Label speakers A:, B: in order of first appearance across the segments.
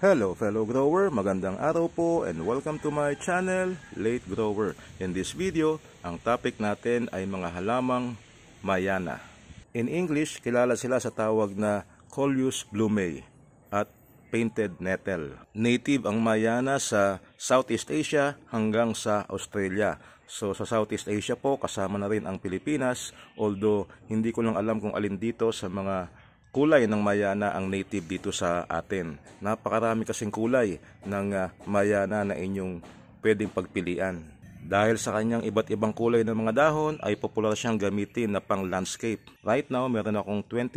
A: Hello fellow grower, magandang araw po and welcome to my channel, Late Grower. In this video, ang topic natin ay mga halamang mayana. In English, kilala sila sa tawag na Coleus blumei at painted nettle. Native ang mayana sa Southeast Asia hanggang sa Australia. So sa Southeast Asia po kasama na rin ang Pilipinas although hindi ko lang alam kung alin dito sa mga kulay ng mayana ang native dito sa atin. Napakarami kasing kulay ng ah, mayana na inyong pwedeng pagpilian. Dahil sa kanyang iba't ibang kulay ng mga dahon ay popular siyang gamitin na pang landscape. Right now meron akong 26 uh,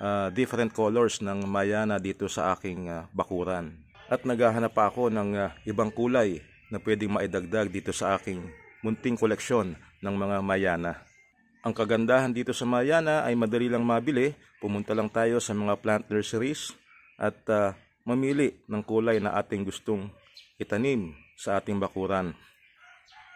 A: ah, different colors ng mayana dito sa aking uh, bakuran. At naghahanap pa ako ng uh, ibang kulay na pwedeng maidagdag dito sa aking munting koleksyon ng mga mayana. Ang kagandahan dito sa Mayana ay madali lang mabili. Pumunta lang tayo sa mga plant nurseries at uh, mamili ng kulay na ating gustong itanim sa ating bakuran.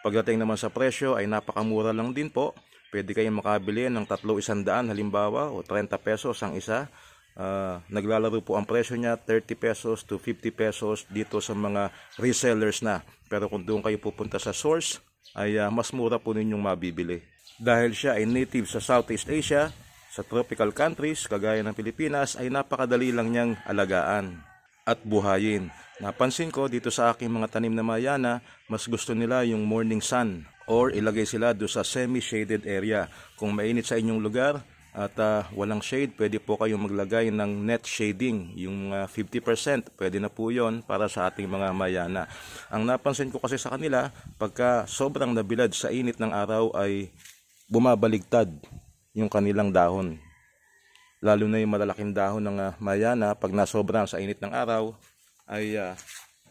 A: Pagdating naman sa presyo ay napakamura lang din po. Pwede kayong makabili ng tatlo isandaan halimbawa o 30 pesos ang isa. Uh, naglalaro po ang presyo niya 30 pesos to 50 pesos dito sa mga resellers na. Pero kung doon kayo pupunta sa source ay uh, mas mura po ninyong mabibili. Dahil siya ay native sa Southeast Asia, sa tropical countries kagaya ng Pilipinas ay napakadali lang niyang alagaan at buhayin. Napansin ko dito sa aking mga tanim na mayana, mas gusto nila yung morning sun or ilagay sila do sa semi-shaded area. Kung mainit sa inyong lugar at uh, walang shade, pwede po kayong maglagay ng net shading, yung uh, 50%. Pwede na po yon para sa ating mga mayana. Ang napansin ko kasi sa kanila, pagka sobrang nabilad sa init ng araw ay bumabaligtad yung kanilang dahon. Lalo na yung malalaking dahon ng uh, mayana pag nasobrang sa init ng araw ay uh,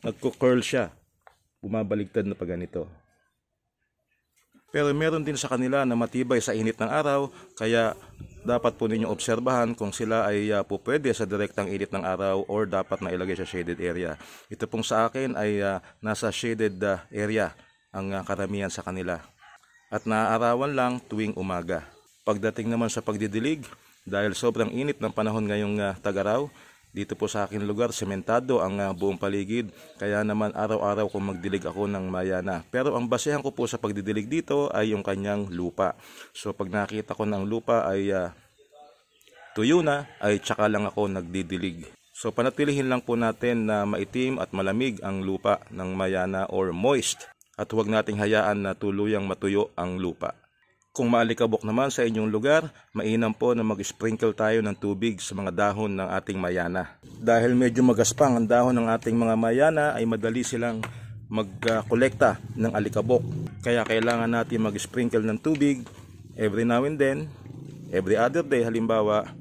A: nagko-curl siya. Bumabaligtad na pag ganito. Pero meron din sa kanila na matibay sa init ng araw kaya dapat po ninyong obserbahan kung sila ay uh, po pwede sa direktang init ng araw or dapat mailagay sa shaded area. Ito pong sa akin ay uh, nasa shaded uh, area ang uh, karamihan sa kanila at naaarawan lang tuwing umaga. Pagdating naman sa pagdidilig, dahil sobrang init ng panahon ngayong uh, tagaraw, dito po sa akin lugar, sementado ang uh, buong paligid. Kaya naman araw-araw kong magdilig ako ng mayana. Pero ang basehan ko po sa pagdidilig dito ay yung kanyang lupa. So pag nakita ko ng lupa ay uh, tuyo na, ay tsaka lang ako nagdidilig. So panatilihin lang po natin na maitim at malamig ang lupa ng mayana or moist at huwag nating hayaan na tuluyang matuyo ang lupa. Kung maalikabok naman sa inyong lugar, mainam po na mag-sprinkle tayo ng tubig sa mga dahon ng ating mayana. Dahil medyo magaspang ang dahon ng ating mga mayana ay madali silang mag magkolekta ng alikabok. Kaya kailangan natin mag-sprinkle ng tubig every now and then, every other day halimbawa,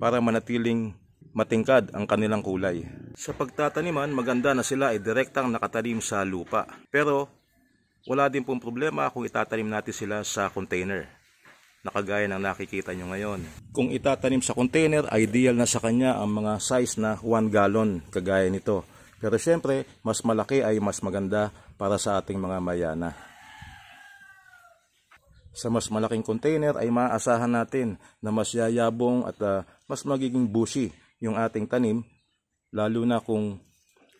A: para manatiling matingkad ang kanilang kulay. Sa pagtataniman, maganda na sila ay direktang nakatalim sa lupa. Pero wala din pong problema kung itatanim natin sila sa container na kagaya ng nakikita nyo ngayon. Kung itatanim sa container, ideal na sa kanya ang mga size na 1 gallon kagaya nito. Pero syempre, mas malaki ay mas maganda para sa ating mga mayana. Sa mas malaking container ay maaasahan natin na mas yayabong at uh, mas magiging bushy yung ating tanim lalo na kung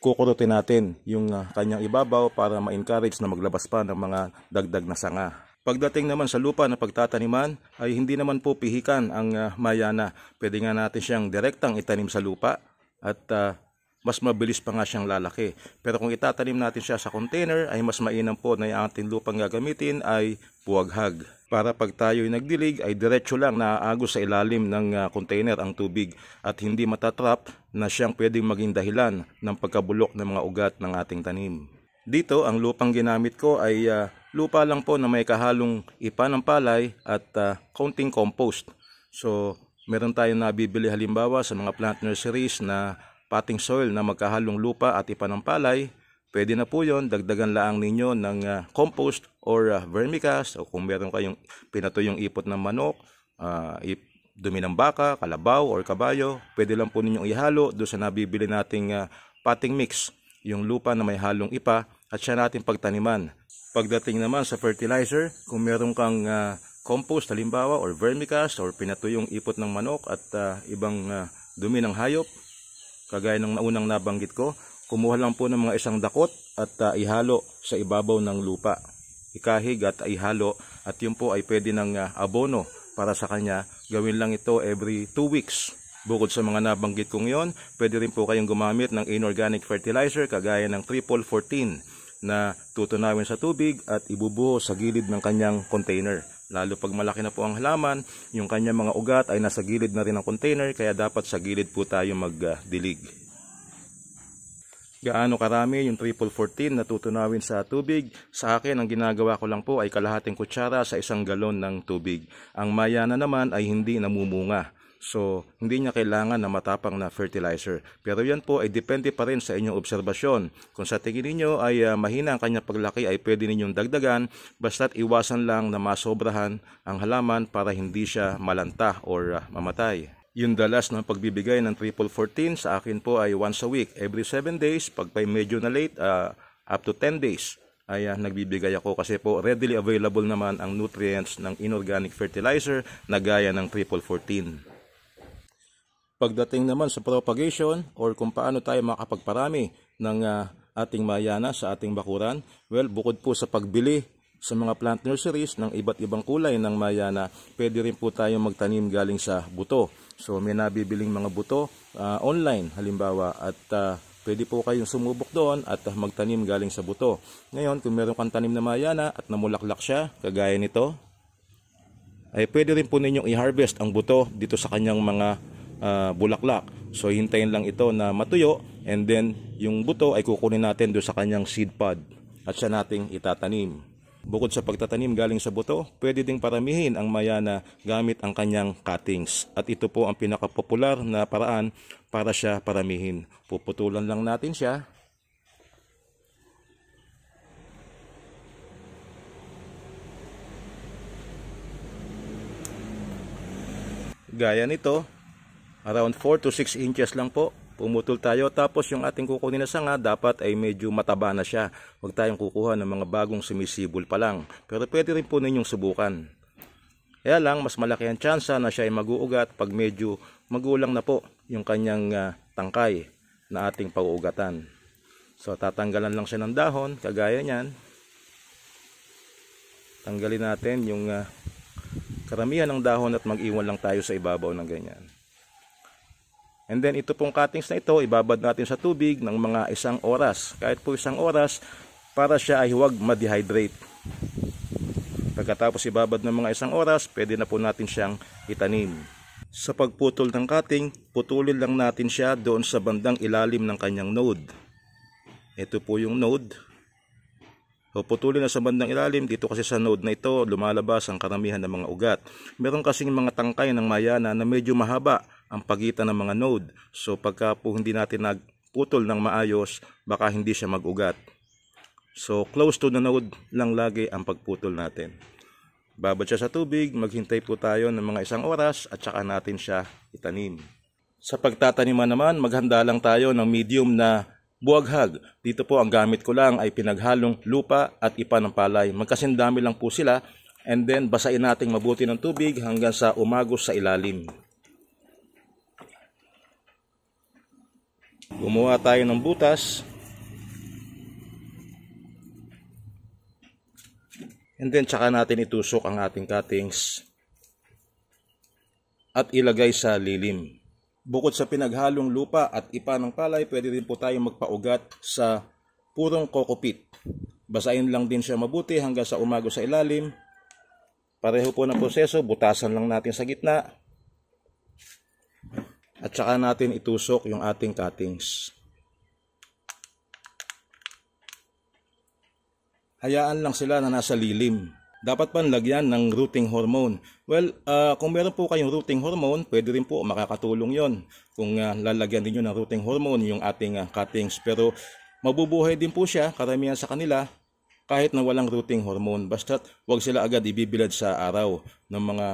A: kukurutin natin yung uh, kanyang ibabaw para ma-encourage na maglabas pa ng mga dagdag na sanga. Pagdating naman sa lupa na pagtataniman ay hindi naman po pihikan ang ah, mayana. Pwede nga natin siyang direktang itanim sa lupa at uh, mas mabilis pa nga siyang lalaki. Pero kung itatanim natin siya sa container, ay mas mainam po na yung ating lupang gagamitin ay buwaghag. Para pag tayo ay nagdilig, ay diretso lang naaagos sa ilalim ng ah, container ang tubig at hindi matatrap na siyang pwedeng maging dahilan ng pagkabulok ng mga ugat ng ating tanim. Dito, ang lupang ginamit ko ay uh, lupa lang po na may kahalong ipa ng palay at uh, ah, counting compost. So, meron tayong nabibili halimbawa sa mga plant nurseries na pating soil na magkahalong lupa at ipanampalay, pwede na po yon dagdagan lang ninyo ng uh, compost or uh, ah, vermicast o kung meron kayong pinato yung ipot ng manok, uh, ip, dumi ng baka, kalabaw or kabayo, pwede lang po ninyong ihalo doon sa nabibili nating uh, potting mix, yung lupa na may halong ipa at siya natin pagtaniman. Pagdating naman sa fertilizer, kung meron kang uh, compost halimbawa or vermicast or yung ipot ng manok at uh, ibang uh, dumi ng hayop, Kagaya ng naunang nabanggit ko, kumuha lang po ng mga isang dakot at uh, ihalo sa ibabaw ng lupa. Ikahig at uh, ihalo at yun po ay pwede ng uh, abono para sa kanya. Gawin lang ito every 2 weeks. Bukod sa mga nabanggit kong yon, pwede rin po kayong gumamit ng inorganic fertilizer kagaya ng triple 14 na tutunawin sa tubig at ibubuho sa gilid ng kanyang container. Lalo pag malaki na po ang halaman, yung kanya mga ugat ay nasa gilid na rin ng container kaya dapat sa gilid po tayo magdilig. Gaano karami yung triple 14 na tutunawin sa tubig? Sa akin, ang ginagawa ko lang po ay kalahating kutsara sa isang galon ng tubig. Ang maya na naman ay hindi namumunga. So, hindi niya kailangan na matapang na fertilizer. Pero yan po ay depende pa rin sa inyong obserbasyon. Kung sa tingin niyo ay uh, mahina ang kanyang paglaki ay pwede ninyong dagdagan basta't iwasan lang na masobrahan ang halaman para hindi siya malanta or uh, mamatay. Yung dalas ng pagbibigay ng triple 14 sa akin po ay once a week. Every 7 days, pag pa medyo na late, uh, up to 10 days ay uh, nagbibigay ako kasi po readily available naman ang nutrients ng inorganic fertilizer na gaya ng triple 14. Pagdating naman sa propagation or kung paano tayo makapagparami ng uh, ating mayana sa ating bakuran, well, bukod po sa pagbili sa mga plant nurseries ng iba't ibang kulay ng mayana, pwede rin po tayong magtanim galing sa buto. So may nabibiling mga buto uh, online halimbawa at uh, pwede po kayong sumubok doon at uh, magtanim galing sa buto. Ngayon kung meron kang tanim na mayana at namulaklak siya kagaya nito, ay pwede rin po ninyong i-harvest ang buto dito sa kanyang mga uh, bulaklak. So hintayin lang ito na matuyo and then yung buto ay kukunin natin do sa kanyang seed pod at siya nating itatanim. Bukod sa pagtatanim galing sa buto, pwede ding paramihin ang mayana gamit ang kanyang cuttings. At ito po ang pinakapopular na paraan para siya paramihin. Puputulan lang natin siya gaya nito around 4 to 6 inches lang po pumutol tayo tapos yung ating kukunin na sanga dapat ay medyo mataba na siya huwag tayong kukuha ng mga bagong sumisibol pa lang pero pwede rin po ninyong subukan kaya lang mas malaki ang tsansa na siya ay maguugat pag medyo magulang na po yung kanyang uh, tangkay na ating pag-uugatan so tatanggalan lang siya ng dahon kagaya niyan tanggalin natin yung uh, karamihan ng dahon at mag-iwan lang tayo sa ibabaw ng ganyan And then ito pong cuttings na ito, ibabad natin sa tubig ng mga isang oras. Kahit po isang oras, para siya ay huwag ma-dehydrate. Pagkatapos ibabad ng mga isang oras, pwede na po natin siyang itanim. Sa pagputol ng cutting, putulin lang natin siya doon sa bandang ilalim ng kanyang node. Ito po yung node o putulin na sa bandang ilalim dito kasi sa node na ito lumalabas ang karamihan ng mga ugat. Meron kasing mga tangkay ng mayana na medyo mahaba ang pagitan ng mga node. So pagka po hindi natin nagputol ng maayos, baka hindi siya magugat. So close to the node lang lagi ang pagputol natin. Babad siya sa tubig, maghintay po tayo ng mga isang oras at saka natin siya itanim. Sa pagtataniman naman, maghanda lang tayo ng medium na buwaghag. Dito po ang gamit ko lang ay pinaghalong lupa at ipanampalay. Magkasindami lang po sila and then basain natin mabuti ng tubig hanggang sa umagos sa ilalim. Gumawa tayo ng butas. And then tsaka natin itusok ang ating cuttings at ilagay sa lilim. Bukod sa pinaghalong lupa at ipa ng palay, pwede rin po tayong magpaugat sa purong kokopit. Basahin lang din siya mabuti hanggang sa umago sa ilalim. Pareho po ng proseso, butasan lang natin sa gitna. At saka natin itusok yung ating cuttings. Hayaan lang sila na nasa lilim dapat panlagyan ng rooting hormone. Well, uh, kung meron po kayong rooting hormone, pwede rin po makakatulong yon kung uh, lalagyan niyo ng rooting hormone yung ating uh, cuttings. Pero mabubuhay din po siya, karamihan sa kanila, kahit na walang rooting hormone. Basta wag sila agad ibibilad sa araw ng mga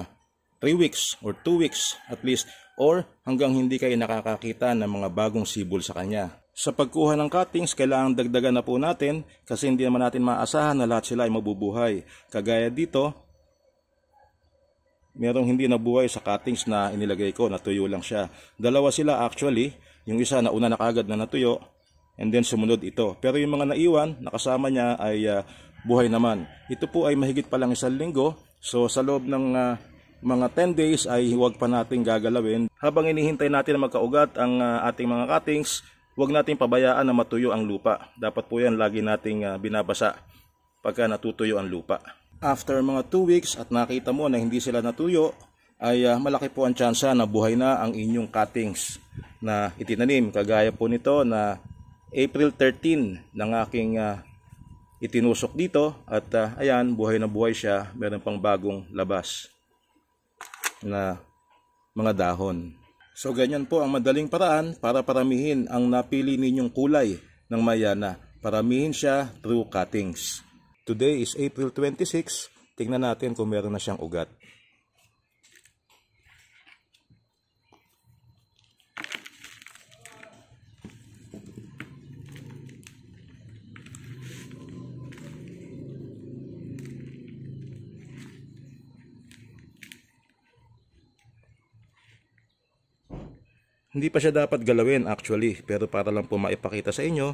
A: 3 weeks or 2 weeks at least or hanggang hindi kayo nakakakita ng mga bagong sibol sa kanya. Sa pagkuha ng cuttings, kailangan dagdagan na po natin kasi hindi naman natin maaasahan na lahat sila ay mabubuhay. Kagaya dito, merong hindi nabuhay sa cuttings na inilagay ko, natuyo lang siya. Dalawa sila actually, yung isa na una na kagad na natuyo, and then sumunod ito. Pero yung mga naiwan, nakasama niya ay uh, buhay naman. Ito po ay mahigit pa lang isang linggo, so sa loob ng uh, mga 10 days ay huwag pa natin gagalawin. Habang inihintay natin na magkaugat ang uh, ating mga cuttings, huwag nating pabayaan na matuyo ang lupa. Dapat po yan lagi nating ah, binabasa pagka natutuyo ang lupa. After mga 2 weeks at nakita mo na hindi sila natuyo, ay ah, malaki po ang tsansa na buhay na ang inyong cuttings na itinanim. Kagaya po nito na April 13 ng aking uh, itinusok dito at uh, ayan buhay na buhay siya meron pang bagong labas na mga dahon So ganyan po ang madaling paraan para paramihin ang napili ninyong kulay ng mayana. Paramihin siya through cuttings. Today is April 26. Tingnan natin kung meron na siyang ugat. Hindi pa siya dapat galawin actually, pero para lang po maipakita sa inyo,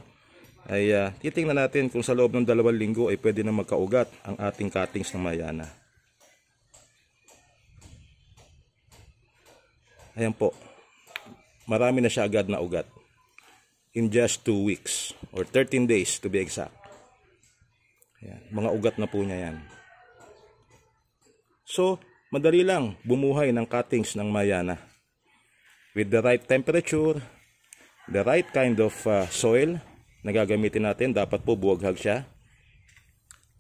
A: ay uh, titingnan natin kung sa loob ng dalawang linggo ay pwede na magkaugat ang ating cuttings ng mayana. Ayan po. Marami na siya agad na ugat. In just 2 weeks or 13 days to be exact. Ayan. Mga ugat na po niya yan. So, madali lang bumuhay ng cuttings ng mayana with the right temperature, the right kind of uh, soil na gagamitin natin, dapat po buwaghag siya,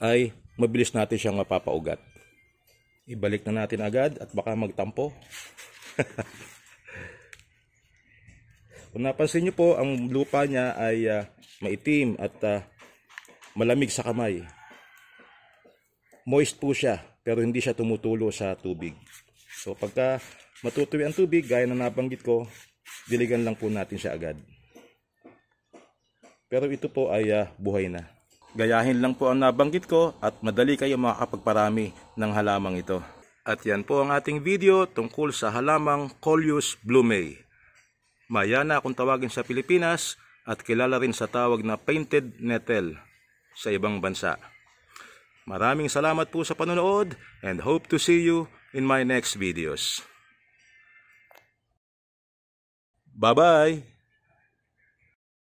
A: ay mabilis natin siyang mapapaugat. Ibalik na natin agad at baka magtampo. Kung napansin nyo po, ang lupa niya ay uh, maitim at uh, malamig sa kamay. Moist po siya, pero hindi siya tumutulo sa tubig. So pagka matutuwi ang tubig, gaya na nabanggit ko, diligan lang po natin siya agad. Pero ito po ay uh, buhay na. Gayahin lang po ang nabanggit ko at madali kayo makakapagparami ng halamang ito. At yan po ang ating video tungkol sa halamang Coleus Blumei. Mayana kung tawagin sa Pilipinas at kilala rin sa tawag na painted nettle sa ibang bansa. Maraming salamat po sa panonood and hope to see you in my next videos. Bye bye.